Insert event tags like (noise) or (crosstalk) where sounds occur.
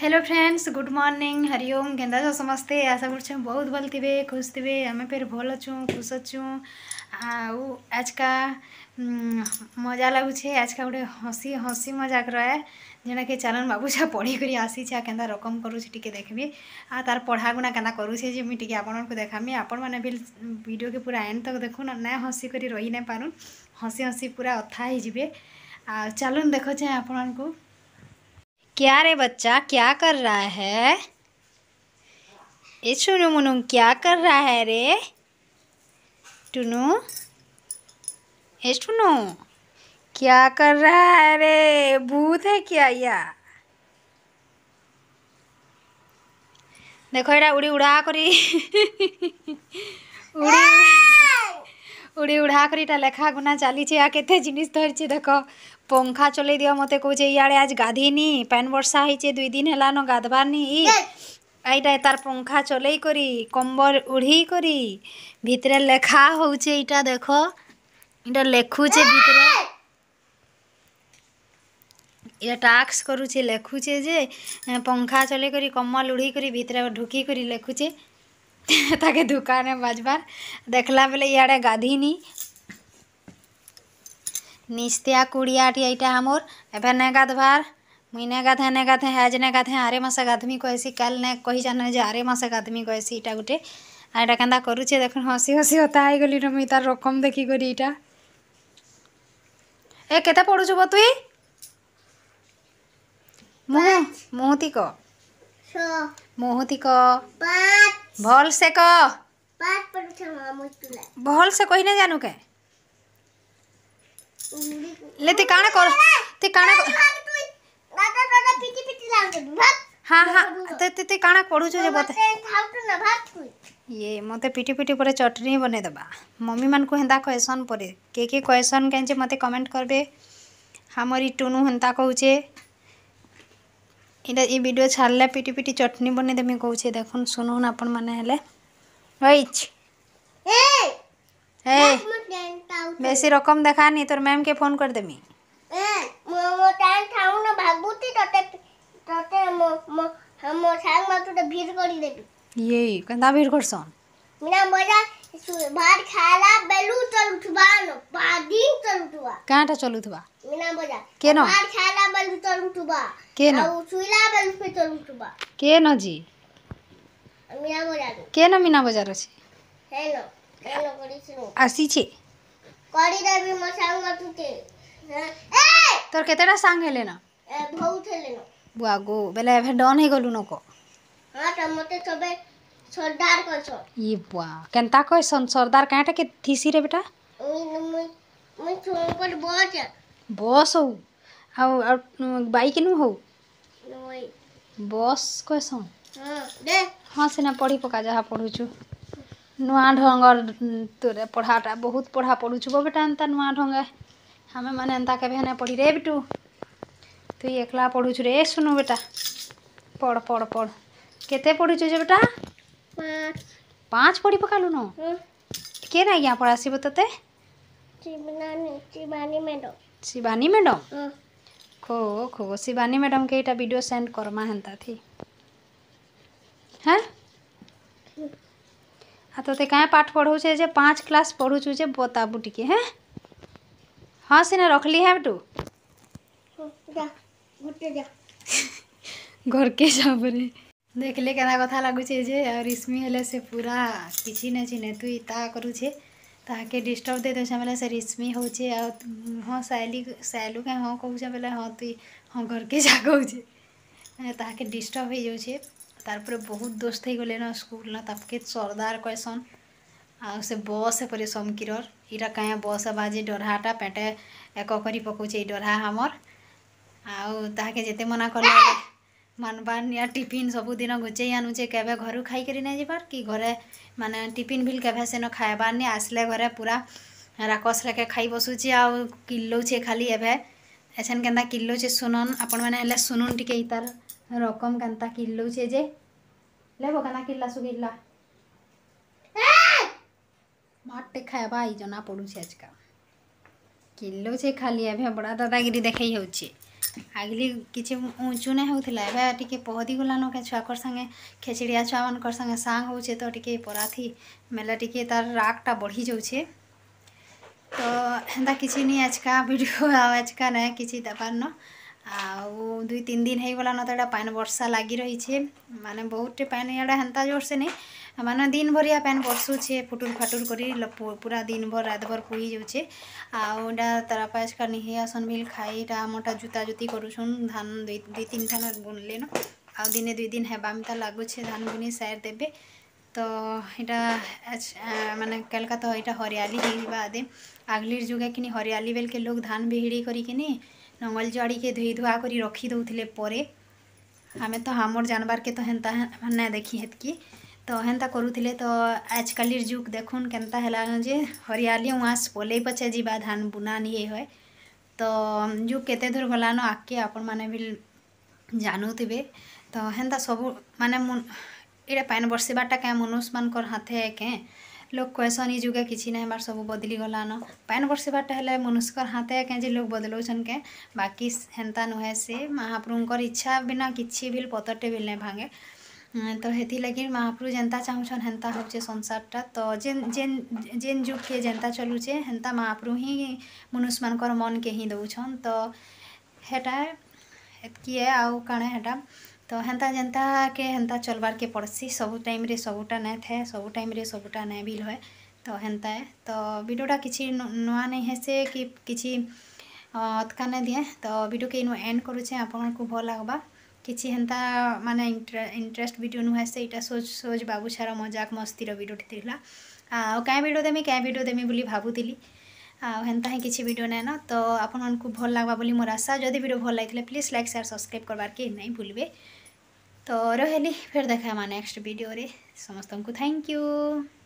Hello friends good morning हरिओम गेंदा समस्ते आशा कर बहुत भल थे खुश थे आम फिर भल अच्छू खुश अच्छू आउ आज का मजा लगुचे आज का गोटे हसी हसी मजाक रहे जेना कि बाबू छा पढ़ी आसी के रकम करुचे टी देखबी आ तार पढ़ागुना के करुचे जे मुझे टी देखामी आपण मैंने भी भिड के पूरा एंड तक देखुन ना हसी कर रही ना पार हसी हसी पूरा अथा हो चलन देखचे आपण को क्या रे बच्चा क्या कर रहा है ए टुनू मुनू क्या कर रहा है रे टुनु ए टुनू क्या कर रहा है रे भूत है क्या या देखो एटा उड़ी उड़ा करी (laughs) उड़ी উড়ি উড়া করে এটা লেখা গুনা চালিছে আর কেতে জিনিস ধরছে দেখ পঙ্খা চলে দিও মতে কৌছে ইয়াড়ে আজ গাধিনি প্যান বর্ষা হয়েছে দুই দিন হেলান গাধবার নি এইটা তার পঙ্খা চলেই করি কম্বল উড়ি করি ভিতরে লেখা হচ্ছে এটা দেখ এটা লেখুছে ভিতরে এটা টাক্স করুছে লেখুছে যে পঙ্খা চলে করি কম্বল উড়ি করি ভিতরে ঢুকি করি লেখুছে (laughs) ताकि दुकान है बाजवार देखला बेले इे गाधी निस्तिया कुड़िया हमर एफे ने गाधवार मुई ने गाधे ने गाधे हेज ने गाधे आरे मस गाधमी कहसी कल ने कही जान जे आरे मसे गाधमी कहसी इटा गुटे आईटा के करुचे देख हसी हसी हता है गली मुई तार रकम देखिकर इटा ए के पढ़ु बो तुई मुहूर्ति कहूर्ति कह भल से कह से कही ना जानु के ले ती काना कर ते काना हां हां ते ते ते काना पढ़ू छ तो जे बते तो ये मते पिटी पिटी परे चटनी बने देबा मम्मी मान को हेंदा कहसन परे के के कहसन के जे मते कमेंट करबे हमरी टुनु हेंदा कहू छे এটা এই ভিডিও ছাড়লে পিটি পিটি চটনি বনে দেমি কৌছি দেখুন শুনুন আপন মানে হলে হইছ বেশি রকম দেখানি তোর ম্যামকে ফোন করে দেমি ভিড় করি দেবি ইয়ে কেন ভিড় করছন মজা ଭାତ ଖାଇଲା ବେଲୁ ଚଲୁଥିବା ବାଦି ଚଲୁଥିବା କାଁଟା ଚଲୁଥିବା କେନ ଭାତ ଖାଇଲା ବେଲୁ ଚଲୁଥିବା କେନ ଆଉ ଶୁଇଲା ବେଲୁ ଫେର ଚଲୁଥିବା କେନ ଜି ମିନା ବଜାର କେନ ମିନା ବଜାର ଅଛି ହେନ ହେନ କରିଛି ଆସିଛି କରିଦେବି ମୋ ସାଙ୍ଗ ତୁତେ ତୋର କେତେଟା ସାଙ୍ଗ ହେଲେ ନା ବହୁତ ହେଲେ ନା ବୁଆଗୁ ବେଲେ ଏବେ ଡନ୍ ହେଇଗଲୁ ନକ ହଁ ତ ମୋତେ ସବେ सरदार को छोड़ ये बा केनता कह सन सरदार काटा के थीसी रे बेटा तो बस बस हो आ बाइक हो बस हां हां हाँ, सेना पढ़ी पका जहा पढ़ुछु नुआ ढंगर तोरे पढ़ाटा बहुत पढ़ा पढ़ुछु बेटा एंता नुआ ढंगे हमें माने एंता के ना पढ़ी रे बिटू तु एकला पढ़ुछु रे सुनु बेटा पढ़ पढ़ पढ़ केते पढ़ुछु जे बेटा पांच पूड़ी पका लो ना के रह गया पड़ा सी बताते शिवानी मैडम हाँ। खो खो शिवानी मैडम के इटा वीडियो सेंड करमा हंता थी हैं हाँ? आ हाँ, तोते क्या पाठ पढ़ू जे पाँच क्लास पढ़ू जे बताबू टी हैं हाँ सीना रखली है जा (laughs) घर के जाबरे দেখলে কেনা কথা লাগুছে যে রিশ্মি হলে সে পুরা কিছু না চিনে তুই তা করুছে তাকে ডিস্টর্ব দে দেছে বেলে সে রিশ্মি হচ্ছে আর হ্যাঁ সাইলি সাইলুকে হ্যাঁ কৌছে বেলে হ্যাঁ তুই হ্যাঁ ঘরকে যা কৌছে তাকে ডিস্টর্ব হয়ে যাচ্ছে তারপরে বহুত দোস্ত হয়ে গেলে না স্কুল না তাকে সর্দার কয়সন আর সে বস পরে সমকিরর এটা কাঁ বস বাজে ডরহাটা পেটে এক করে পকাউছে এই ডরহা আমার ଆଉ ତାହାକେ ଯେତେ ମନା କଲେ ମାନବାର୍ ୟା ଟିଫିନ୍ ସବୁଦିନ ଗୁଚେଇ ଆନୁଛେ କେବେ ଘରୁ ଖାଇକରି ନାଇଁ ଯିବାର୍ କି ଘରେ ମାନେ ଟିଫିନ୍ ବିଲ୍ କେଭେ ସେନ ଖାଇବାର୍ ନି ଆସିଲେ ଘରେ ପୁରା ରାକସ୍ରେକେ ଖାଇ ବସୁଛେ ଆଉ କିଲୋଉଛେ ଖାଲି ଏବେ ଏଛେନ୍ କେନ୍ତା କିଲୋଉଛେ ଶୁନନ୍ ଆପଣମାନେ ହେଲେ ଶୁନୁନ୍ ଟିକେ ଇ ତାର୍ ରକମ୍ କେନ୍ତା କିଲୋଉଛେ ଯେ ଲେବ କେନ୍ତା କିଲ୍ଲା ସୁକିଲ୍ଲା ମାର୍ଟେ ଖାଇବା ଇ ଜଣା ପଡ଼ୁଛେ ଆଜିକା କିଲୋଉଛେ ଖାଲି ଏବେ ବଡ଼ା ଦାଦାଗିରି ଦେଖେଇ ହେଉଛେ ଆଗ୍ଲି କିଛି ଉଁଚୁ ନାଇଁ ହଉଥିଲା ଏବେ ଟିକେ ପହଦିଗଲାନ କେ ଛୁଆକର ସାଙ୍ଗେ ଖେଚିଡ଼ିଆ ଛୁଆମାନଙ୍କର ସାଙ୍ଗେ ସାଙ୍ଗ ହଉଛେ ତ ଟିକେ ପରାଥି ବେଲେ ଟିକେ ତାର ରାଗଟା ବଢ଼ି ଯାଉଛେ ତ ହେନ୍ତା କିଛି ନି ଆଜକା ଭିଡ଼ିଓ ଆଉ ଆଜକା ନାଇଁ କିଛି ଦେବାରନ ଆଉ ଦୁଇ ତିନି ଦିନ ହେଇଗଲାନ ତ ଏଇଟା ପାଏନ୍ ବର୍ଷା ଲାଗି ରହିଛେ ମାନେ ବହୁତଟେ ପାଏନ୍ ଇଆଡ଼େ ହେନ୍ତା ଜୋରସେ ନେଇ ମାନେ ଦିନ୍ ଭରିଆ ପାଏନ୍ ବର୍ଷୁଛେ ଫୁଟୁର୍ ଫାଟୁର୍ କରି ପୁରା ଦିନ୍ ଭର୍ ରାତ୍ ଭର୍ ପୁହି ଯାଉଛେ ଆଉ ଏଇଟା ତାରାପାଏସ୍ କା ନିହେଇ ଆସନ୍ ବିଲ୍ ଖାଇ ଇଟା ଆମର୍ଟା ଜୁତା ଜୁତି କରୁଛନ୍ ଧାନ୍ ଦୁଇ ତିନ୍ ଠାନ୍ ବୁନ୍ଲେନ ଆଉ ଦିନେ ଦୁଇ ଦିନ୍ ହେବା ଏନ୍ତା ଲାଗୁଛେ ଧାନ୍ ବୁନି ସାର୍ ଦେବେ ତ ଏଇଟା ମାନେ କାଲ୍କା ତ ଏଇଟା ହରିଆଲି ହେଇଯିବା ଆଦେ ଆଗ୍ଲିର୍ ଯୁଗେ କିନି ହରିଆଲି ବେଲ୍କେ ଲୋକ୍ ଧାନ୍ ବିହିଡ଼ି କରିକିନି ନଙ୍ଗଲ ଜଡ଼ିକେ ଧୋଇ ଧୁଆ କରି ରଖି ଦେଉଥିଲେ ପରେ ଆମେ ତ ଆମର୍ ଜାନ୍ବାର୍କେ ତ ହେନ୍ତା ନାଇଁ ଦେଖି ହେତ୍କି तो हेन्ता करूँ तो आज कल जुग देख तो तो के जे हरियाली वाश पल पचे जावा धान बुना नहीं हुए तो जुग के दूर गलान आगे आपण मैने जानू थे तो हेन्ता सब मान ये पैन बर्षाटा क्या मनुष्य मान हाथे कें लोक कहसन युगे किसी सब बदली गलान पैन बर्षाटा हेल्ला मनुष्य हाथे कें लोक बदलाउन के बाकी हेन्ता नुहे से महाप्रभुकर इच्छा बिना कि पतटे पतरटे भी नहीं भांगे तो हेतिलगे महाप्रभु जेनता चाहछन हेन्ता हूँ संसारटा तो जेन जेन जेन जुग के जेनता चलुचे हेन्ता महाप्रभु ही मनुष्य मन के ही दौन तो हेटा इतकी है आउ कण हेटा तो हेन्ता जेनता के हेन्ता चलवार के पड़सी सब टाइम रे सबूटा नहीं थे सब टाइम रे सबूटा नहीं भी है तो हेन्ता है तो भिडोटा कि नुआ नहीं है से कि अतका नहीं दिए तो भिडो के एंड करुचे आपको भल लगवा କିଛି ହେନ୍ତା ମାନେ ଇଣ୍ଟରେଷ୍ଟ ଭିଡ଼ିଓ ନୁହେଁ ସେଇଟା ସୋଜ ସୋଜ ବାବୁଛାର ମଜାକ ମସ୍ତିର ଭିଡ଼ିଓଟି ଥିଲା ଆଉ କାଏଁ ଭିଡ଼ିଓ ଦେମି କାଏଁ ଭିଡ଼ିଓ ଦେମି ବୋଲି ଭାବୁଥିଲି ଆଉ ହେନ୍ତା ହିଁ କିଛି ଭିଡ଼ିଓ ନାଇଁନ ତ ଆପଣମାନଙ୍କୁ ଭଲ ଲାଗ୍ବା ବୋଲି ମୋର ଆଶା ଯଦି ଭିଡ଼ିଓ ଭଲ ଲାଗିଥିଲେ ପ୍ଲିଜ୍ ଲାଇକ୍ ସେୟାର ସବସ୍କ୍ରାଇବ୍ କରବାର୍କେ ନାଇଁ ଭୁଲବେ ତ ରହିଲି ଫେର୍ ଦେଖାମା ନେକ୍ସଟ ଭିଡ଼ିଓରେ ସମସ୍ତଙ୍କୁ ଥ୍ୟାଙ୍କ ୟୁ